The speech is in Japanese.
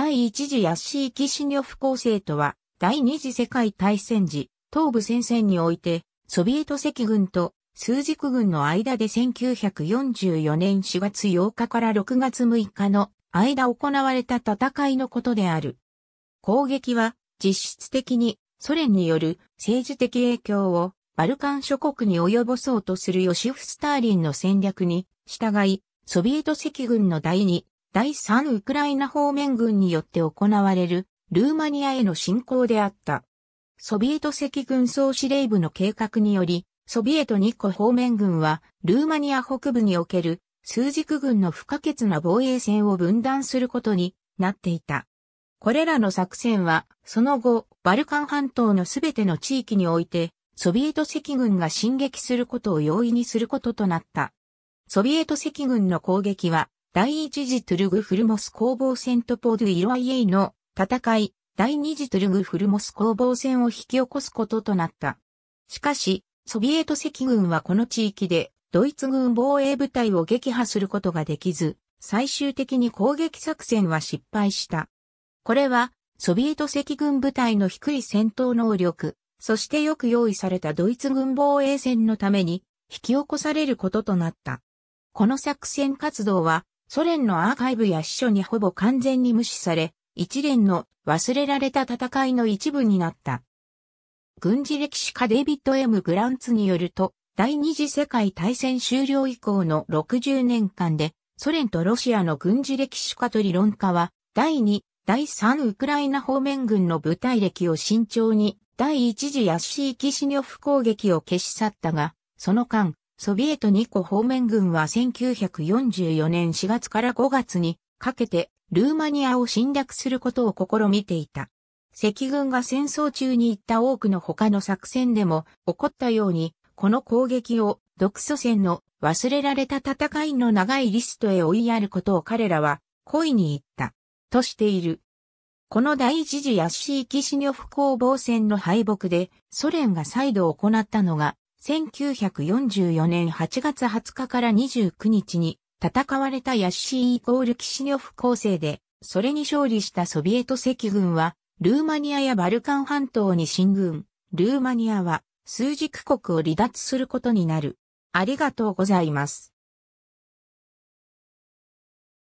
第一次ヤッシー・キシニョフ構成とは、第二次世界大戦時、東部戦線において、ソビエト赤軍と数軸軍の間で1944年4月8日から6月6日の間行われた戦いのことである。攻撃は実質的にソ連による政治的影響をバルカン諸国に及ぼそうとするヨシフ・スターリンの戦略に従い、ソビエト赤軍の第二第3ウクライナ方面軍によって行われるルーマニアへの侵攻であった。ソビエト赤軍総司令部の計画により、ソビエト2個方面軍は、ルーマニア北部における数軸軍の不可欠な防衛線を分断することになっていた。これらの作戦は、その後、バルカン半島のすべての地域において、ソビエト赤軍が進撃することを容易にすることとなった。ソビエト赤軍の攻撃は、第一次トゥルグフルモス攻防戦とポードゥ・イロアイエイの戦い、第二次トゥルグフルモス攻防戦を引き起こすこととなった。しかし、ソビエト赤軍はこの地域でドイツ軍防衛部隊を撃破することができず、最終的に攻撃作戦は失敗した。これは、ソビエト赤軍部隊の低い戦闘能力、そしてよく用意されたドイツ軍防衛戦のために引き起こされることとなった。この作戦活動はソ連のアーカイブや秘書にほぼ完全に無視され、一連の忘れられた戦いの一部になった。軍事歴史家デイビッド・ M・ グランツによると、第二次世界大戦終了以降の60年間で、ソ連とロシアの軍事歴史家と理論家は、第二、第三ウクライナ方面軍の部隊歴を慎重に、第一次ヤッシー・キシニョフ攻撃を消し去ったが、その間、ソビエト2個方面軍は1944年4月から5月にかけてルーマニアを侵略することを試みていた。赤軍が戦争中に行った多くの他の作戦でも起こったように、この攻撃を独ソ戦の忘れられた戦いの長いリストへ追いやることを彼らは恋に言った、としている。この第一次ヤッシー・キシニョフ攻防戦の敗北でソ連が再度行ったのが1944年8月20日から29日に戦われたヤッシーイコールキシニョフ構成で、それに勝利したソビエト赤軍は、ルーマニアやバルカン半島に進軍。ルーマニアは、数軸国を離脱することになる。ありがとうございます。